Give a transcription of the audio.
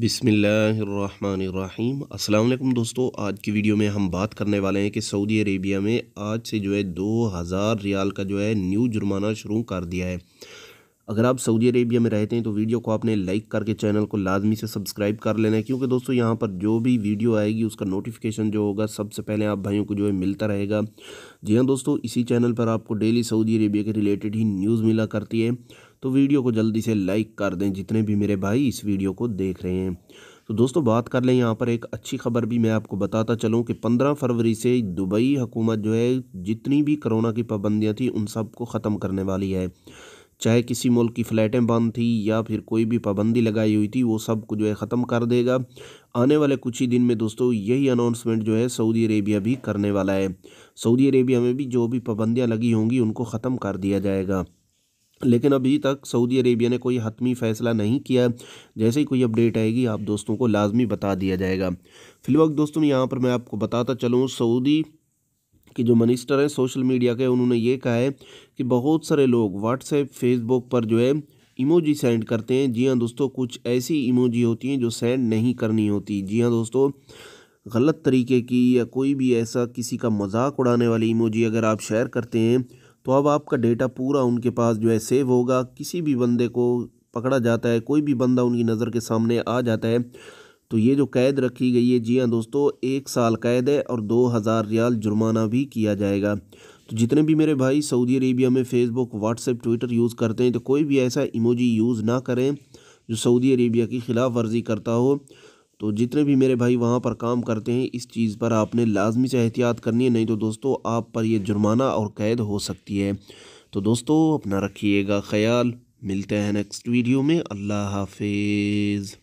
बिसमीम् अल्लाम दोस्तों आज की वीडियो में हम बात करने वाले हैं कि सऊदी अरेबिया में आज से जो है दो हज़ार रियाल का जो है न्यू जुर्माना शुरू कर दिया है अगर आप सऊदी अरेबिया में रहते हैं तो वीडियो को आपने लाइक करके चैनल को लाजमी से सब्सक्राइब कर लेना है क्योंकि दोस्तों यहाँ पर जो भी वीडियो आएगी उसका नोटिफिकेशन जो होगा सबसे पहले आप भाइयों को जो है मिलता रहेगा जी हाँ दोस्तों इसी चैनल पर आपको डेली सऊदी अरेबिया के रिलेटेड ही न्यूज़ मिला करती है तो वीडियो को जल्दी से लाइक कर दें जितने भी मेरे भाई इस वीडियो को देख रहे हैं तो दोस्तों बात कर लें यहाँ पर एक अच्छी खबर भी मैं आपको बताता चलूँ कि पंद्रह फरवरी से दुबई हुकूमत जो है जितनी भी कोरोना की पाबंदियाँ थी उन सब को ख़त्म करने वाली है चाहे किसी मुल्क की फ़्लैटें बंद थी या फिर कोई भी पाबंदी लगाई हुई थी वो सब को जो है ख़त्म कर देगा आने वाले कुछ ही दिन में दोस्तों यही अनाउंसमेंट जो है सऊदी अरेबिया भी करने वाला है सऊदी अरेबिया में भी जो भी पाबंदियाँ लगी होंगी उनको ख़त्म कर दिया जाएगा लेकिन अभी तक सऊदी अरेबिया ने कोई हतमी फ़ैसला नहीं किया जैसे ही कोई अपडेट आएगी आप दोस्तों को लाजमी बता दिया जाएगा फिलवक्त दोस्तों यहाँ पर मैं आपको बताता चलूँ सऊदी कि जो मिनिस्टर हैं सोशल मीडिया के उन्होंने ये कहा है कि बहुत सारे लोग व्हाट्सएप फेसबुक पर जो है इमोजी सेंड करते हैं जी हाँ दोस्तों कुछ ऐसी इमोजी होती हैं जो सेंड नहीं करनी होती जी हाँ दोस्तों गलत तरीके की या कोई भी ऐसा किसी का मजाक उड़ाने वाली इमोजी अगर आप शेयर करते हैं तो अब आपका डेटा पूरा उनके पास जो है सेव होगा किसी भी बंदे को पकड़ा जाता है कोई भी बंदा उनकी नज़र के सामने आ जाता है तो ये जो कैद रखी गई है जी हाँ दोस्तों एक साल कैद है और दो हज़ार रियाल जुर्माना भी किया जाएगा तो जितने भी मेरे भाई सऊदी अरेबिया में फ़ेसबुक व्हाट्सएप ट्विटर यूज़ करते हैं तो कोई भी ऐसा इमोजी यूज़ ना करें जो सऊदी अरेबिया की ख़िलाफ़ वर्जी करता हो तो जितने भी मेरे भाई वहाँ पर काम करते हैं इस चीज़ पर आपने लाजमी से एहतियात करनी है नहीं तो दोस्तों आप पर यह जुर्माना और कैद हो सकती है तो दोस्तों अपना रखिएगा ख्याल मिलते हैं नेक्स्ट वीडियो में अल्लाह हाफिज़